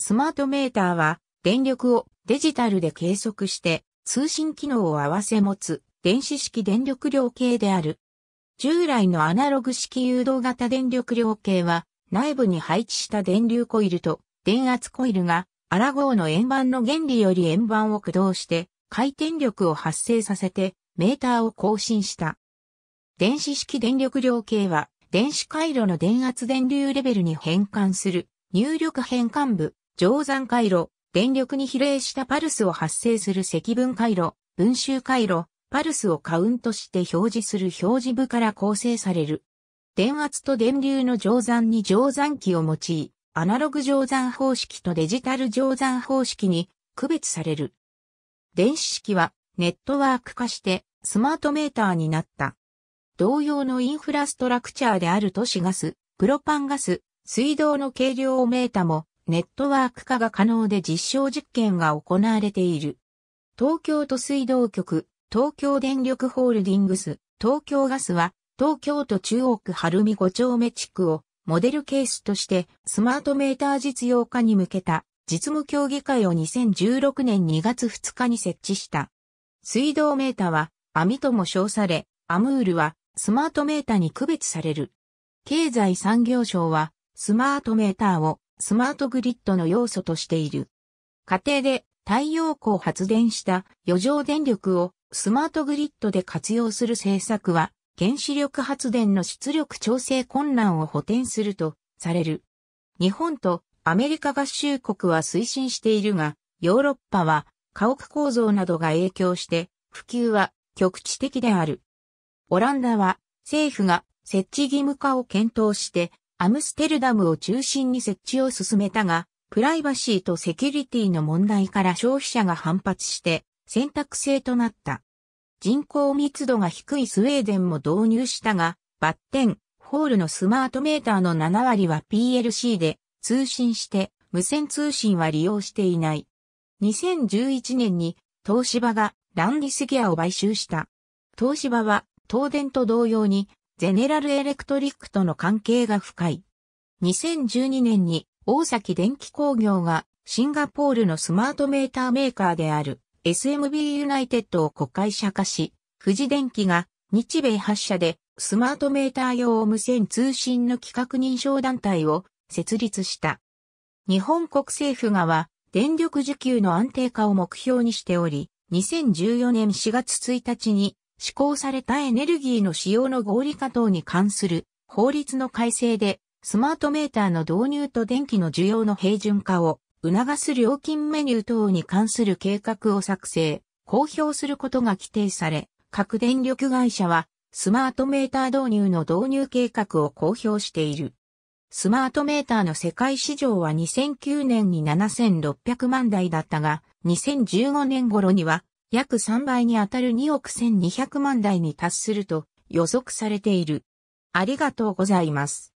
スマートメーターは電力をデジタルで計測して通信機能を合わせ持つ電子式電力量計である。従来のアナログ式誘導型電力量計は内部に配置した電流コイルと電圧コイルがアラ号の円盤の原理より円盤を駆動して回転力を発生させてメーターを更新した。電子式電力量計は電子回路の電圧電流レベルに変換する入力変換部乗算回路、電力に比例したパルスを発生する積分回路、分周回路、パルスをカウントして表示する表示部から構成される。電圧と電流の乗算に乗算機を用い、アナログ乗算方式とデジタル乗算方式に区別される。電子式はネットワーク化してスマートメーターになった。同様のインフラストラクチャーである都市ガス、プロパンガス、水道の軽量メータもネットワーク化が可能で実証実験が行われている。東京都水道局、東京電力ホールディングス、東京ガスは、東京都中央区晴海5丁目地区をモデルケースとしてスマートメーター実用化に向けた実務協議会を2016年2月2日に設置した。水道メーターはアミとも称され、アムールはスマートメーターに区別される。経済産業省はスマートメーターをスマートグリッドの要素としている。家庭で太陽光発電した余剰電力をスマートグリッドで活用する政策は原子力発電の出力調整困難を補填するとされる。日本とアメリカ合衆国は推進しているが、ヨーロッパは家屋構造などが影響して普及は局地的である。オランダは政府が設置義務化を検討してアムステルダムを中心に設置を進めたが、プライバシーとセキュリティの問題から消費者が反発して選択制となった。人口密度が低いスウェーデンも導入したが、バッテン、ホールのスマートメーターの7割は PLC で通信して無線通信は利用していない。2011年に東芝がランディスギアを買収した。東芝は東電と同様にゼネラルエレクトリックとの関係が深い。2012年に大崎電機工業がシンガポールのスマートメーターメーカーである SMB ユナイテッドを国会社化し、富士電機が日米発車でスマートメーター用無線通信の企画認証団体を設立した。日本国政府側、電力需給の安定化を目標にしており、2014年4月1日に施行されたエネルギーの使用の合理化等に関する法律の改正で、スマートメーターの導入と電気の需要の平準化を促す料金メニュー等に関する計画を作成、公表することが規定され、各電力会社はスマートメーター導入の導入計画を公表している。スマートメーターの世界市場は2009年に7600万台だったが、2015年頃には約3倍にあたる2億1200万台に達すると予測されている。ありがとうございます。